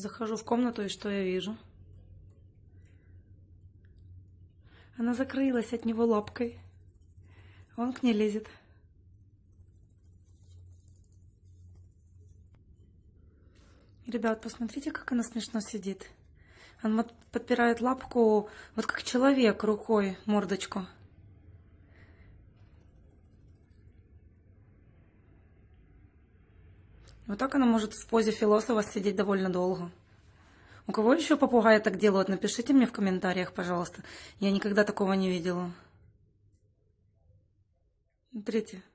Захожу в комнату, и что я вижу? Она закрылась от него лапкой. Он к ней лезет. Ребят, посмотрите, как она смешно сидит. Он подпирает лапку, вот как человек, рукой мордочку. Вот так она может в позе философа сидеть довольно долго. У кого еще попугаи так делают, напишите мне в комментариях, пожалуйста. Я никогда такого не видела. Третье.